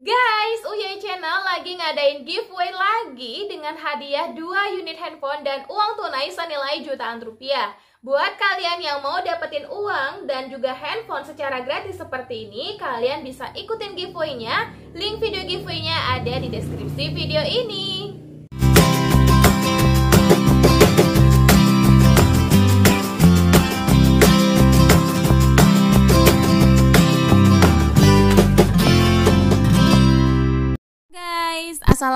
Guys, Uye Channel lagi ngadain giveaway lagi dengan hadiah 2 unit handphone dan uang tunai senilai jutaan rupiah. Buat kalian yang mau dapetin uang dan juga handphone secara gratis seperti ini, kalian bisa ikutin giveaway-nya. Link video giveaway-nya ada di deskripsi video ini.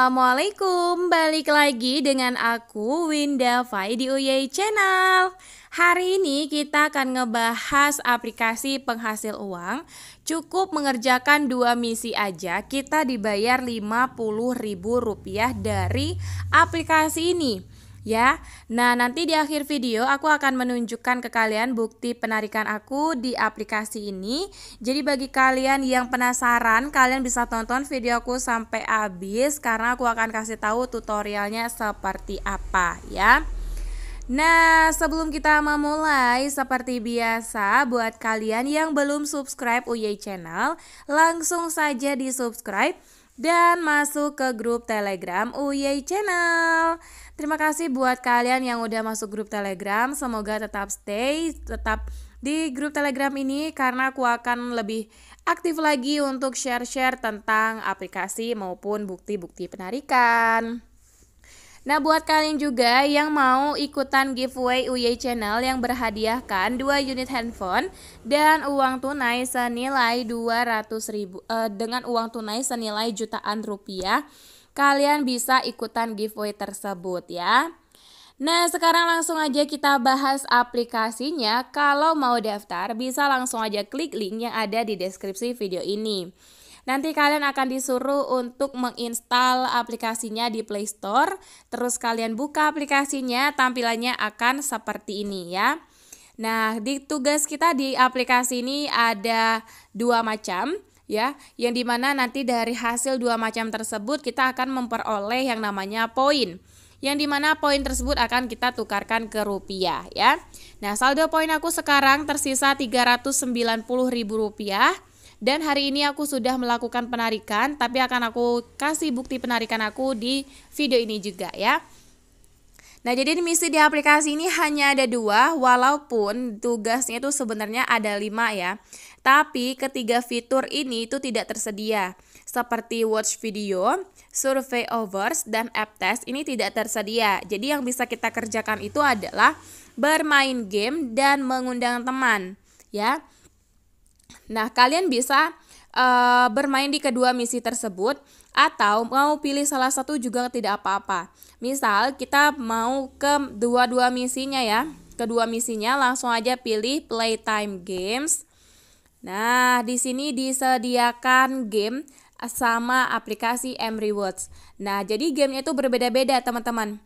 Assalamualaikum, balik lagi dengan aku Winda Fai di UY Channel Hari ini kita akan ngebahas aplikasi penghasil uang Cukup mengerjakan dua misi aja, kita dibayar Rp50.000 dari aplikasi ini ya. Nah, nanti di akhir video aku akan menunjukkan ke kalian bukti penarikan aku di aplikasi ini. Jadi bagi kalian yang penasaran, kalian bisa tonton videoku sampai habis karena aku akan kasih tahu tutorialnya seperti apa ya. Nah, sebelum kita memulai, seperti biasa, buat kalian yang belum subscribe UY Channel, langsung saja di subscribe dan masuk ke grup Telegram UY Channel. Terima kasih buat kalian yang udah masuk grup Telegram. Semoga tetap stay, tetap di grup Telegram ini karena aku akan lebih aktif lagi untuk share-share tentang aplikasi maupun bukti-bukti penarikan. Nah buat kalian juga yang mau ikutan giveaway UY Channel yang berhadiahkan dua unit handphone dan uang tunai senilai 200 ribu eh, dengan uang tunai senilai jutaan rupiah kalian bisa ikutan giveaway tersebut ya. Nah, sekarang langsung aja kita bahas aplikasinya. Kalau mau daftar, bisa langsung aja klik link yang ada di deskripsi video ini. Nanti kalian akan disuruh untuk menginstal aplikasinya di Play Store. Terus kalian buka aplikasinya, tampilannya akan seperti ini ya. Nah, di tugas kita di aplikasi ini ada dua macam ya, yang dimana nanti dari hasil dua macam tersebut kita akan memperoleh yang namanya poin yang dimana poin tersebut akan kita tukarkan ke rupiah ya. Nah saldo poin aku sekarang tersisa rp rupiah. Dan hari ini aku sudah melakukan penarikan, tapi akan aku kasih bukti penarikan aku di video ini juga ya. Nah, jadi misi di aplikasi ini hanya ada dua, walaupun tugasnya itu sebenarnya ada lima ya. Tapi ketiga fitur ini itu tidak tersedia, seperti watch video, survey overs, dan app test ini tidak tersedia. Jadi yang bisa kita kerjakan itu adalah bermain game dan mengundang teman ya. Nah, kalian bisa uh, bermain di kedua misi tersebut atau mau pilih salah satu juga tidak apa-apa. Misal kita mau ke dua-dua misinya ya. Kedua misinya langsung aja pilih playtime games. Nah, di sini disediakan game sama aplikasi M Rewards. Nah, jadi gamenya itu berbeda-beda, teman-teman.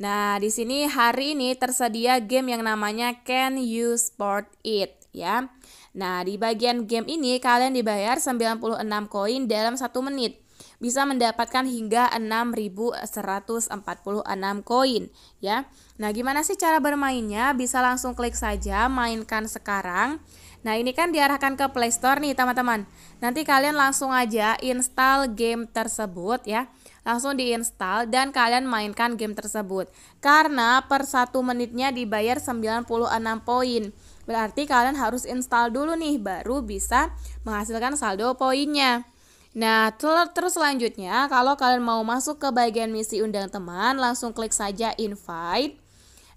Nah, di sini hari ini tersedia game yang namanya Can You Sport It ya. Nah, di bagian game ini kalian dibayar 96 koin dalam satu menit. Bisa mendapatkan hingga 6.146 koin ya. Nah, gimana sih cara bermainnya? Bisa langsung klik saja mainkan sekarang. Nah, ini kan diarahkan ke Play Store nih, teman-teman. Nanti kalian langsung aja install game tersebut ya. Langsung diinstal dan kalian mainkan game tersebut. Karena per satu menitnya dibayar 96 poin. Berarti kalian harus install dulu nih baru bisa menghasilkan saldo poinnya. Nah, terus selanjutnya kalau kalian mau masuk ke bagian misi undang teman, langsung klik saja invite.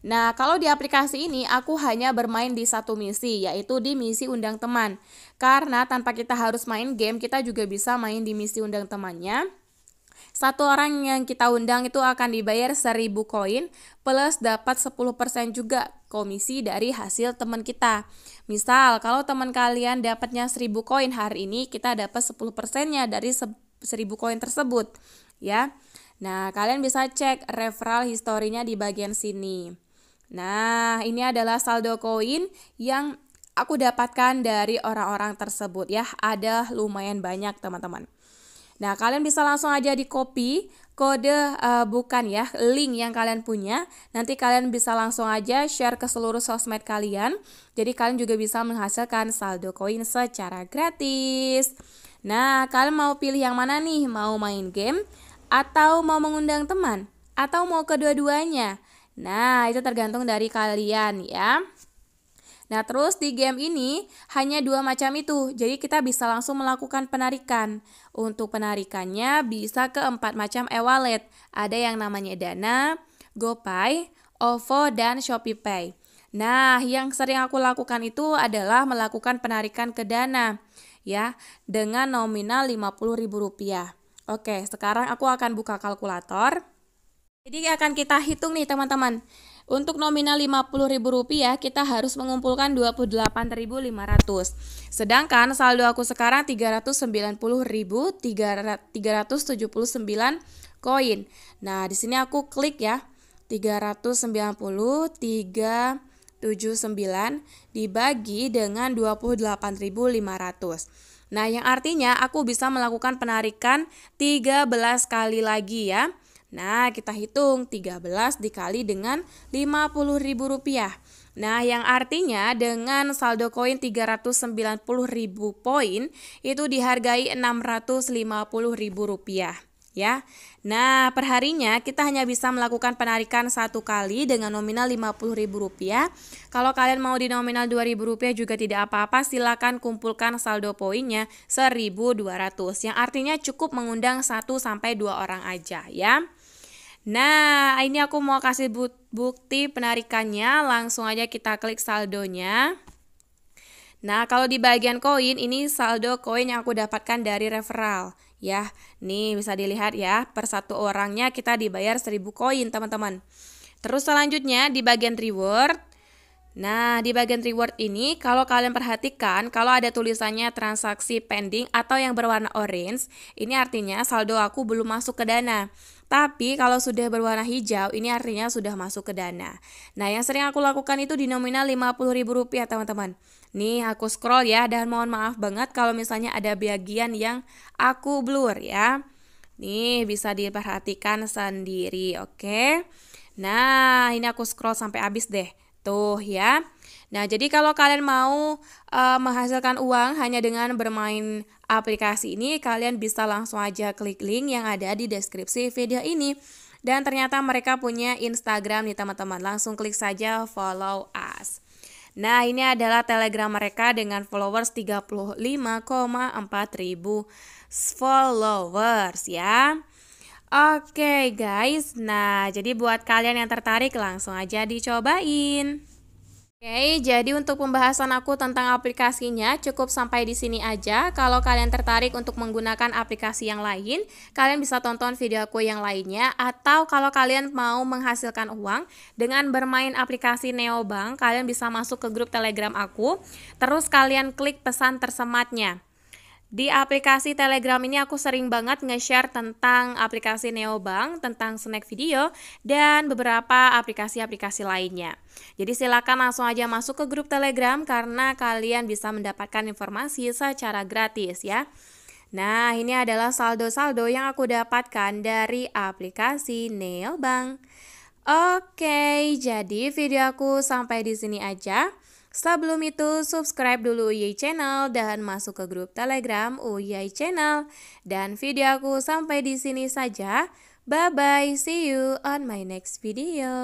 Nah, kalau di aplikasi ini aku hanya bermain di satu misi, yaitu di misi undang teman. Karena tanpa kita harus main game, kita juga bisa main di misi undang temannya. Satu orang yang kita undang itu akan dibayar 1000 koin plus dapat 10% juga komisi dari hasil teman kita. Misal kalau teman kalian dapatnya 1000 koin hari ini kita dapat 10%-nya dari 1000 koin tersebut ya. Nah, kalian bisa cek referral historinya di bagian sini. Nah, ini adalah saldo koin yang aku dapatkan dari orang-orang tersebut ya. Ada lumayan banyak, teman-teman. Nah, kalian bisa langsung aja di copy kode uh, bukan ya, link yang kalian punya. Nanti kalian bisa langsung aja share ke seluruh sosmed kalian. Jadi kalian juga bisa menghasilkan saldo koin secara gratis. Nah, kalian mau pilih yang mana nih? Mau main game atau mau mengundang teman atau mau kedua-duanya? Nah, itu tergantung dari kalian ya. Nah, terus di game ini hanya dua macam itu. Jadi kita bisa langsung melakukan penarikan. Untuk penarikannya bisa ke empat macam e-wallet. Ada yang namanya Dana, GoPay, OVO, dan ShopeePay. Nah, yang sering aku lakukan itu adalah melakukan penarikan ke Dana ya dengan nominal Rp50.000. Oke, sekarang aku akan buka kalkulator. Jadi akan kita hitung nih teman-teman. Untuk nominal Rp50.000 kita harus mengumpulkan 28.500. Sedangkan saldo aku sekarang 390.379 koin. Nah, di sini aku klik ya. 390 79 dibagi dengan 28.500. Nah, yang artinya aku bisa melakukan penarikan 13 kali lagi ya. Nah, kita hitung 13 dikali dengan Rp50.000. Nah, yang artinya dengan saldo koin 390.000 poin itu dihargai Rp650.000 ya. Nah, perharinya kita hanya bisa melakukan penarikan satu kali dengan nominal Rp50.000. Kalau kalian mau di nominal Rp2.000 juga tidak apa-apa, silakan kumpulkan saldo poinnya 1.200. Yang artinya cukup mengundang 1 sampai 2 orang aja, ya. Nah, ini aku mau kasih bukti penarikannya. Langsung aja kita klik saldonya. Nah, kalau di bagian koin ini saldo koin yang aku dapatkan dari referral ya. Nih bisa dilihat ya, per satu orangnya kita dibayar 1000 koin, teman-teman. Terus selanjutnya di bagian reward Nah, di bagian reward ini, kalau kalian perhatikan, kalau ada tulisannya transaksi pending atau yang berwarna orange, ini artinya saldo aku belum masuk ke dana. Tapi kalau sudah berwarna hijau, ini artinya sudah masuk ke dana. Nah, yang sering aku lakukan itu di nominal Rp50.000, teman-teman. Nih, aku scroll ya, dan mohon maaf banget kalau misalnya ada bagian yang aku blur ya. Nih, bisa diperhatikan sendiri, oke? Nah, ini aku scroll sampai habis deh gitu ya. Nah, jadi kalau kalian mau e, menghasilkan uang hanya dengan bermain aplikasi ini, kalian bisa langsung aja klik link yang ada di deskripsi video ini. Dan ternyata mereka punya Instagram nih teman-teman. Langsung klik saja follow us. Nah, ini adalah Telegram mereka dengan followers 35,4 ribu followers ya. Oke guys, nah jadi buat kalian yang tertarik langsung aja dicobain. Oke, jadi untuk pembahasan aku tentang aplikasinya cukup sampai di sini aja. Kalau kalian tertarik untuk menggunakan aplikasi yang lain, kalian bisa tonton video aku yang lainnya atau kalau kalian mau menghasilkan uang dengan bermain aplikasi Neobank, kalian bisa masuk ke grup Telegram aku, terus kalian klik pesan tersematnya. Di aplikasi Telegram ini aku sering banget nge-share tentang aplikasi Neobank, tentang snack video, dan beberapa aplikasi-aplikasi lainnya. Jadi silakan langsung aja masuk ke grup Telegram karena kalian bisa mendapatkan informasi secara gratis ya. Nah, ini adalah saldo-saldo yang aku dapatkan dari aplikasi Neobank. Oke, jadi video aku sampai di sini aja. Sebelum itu, subscribe dulu UY Channel dan masuk ke grup Telegram UY Channel. Dan video aku sampai di sini saja. Bye-bye, see you on my next video.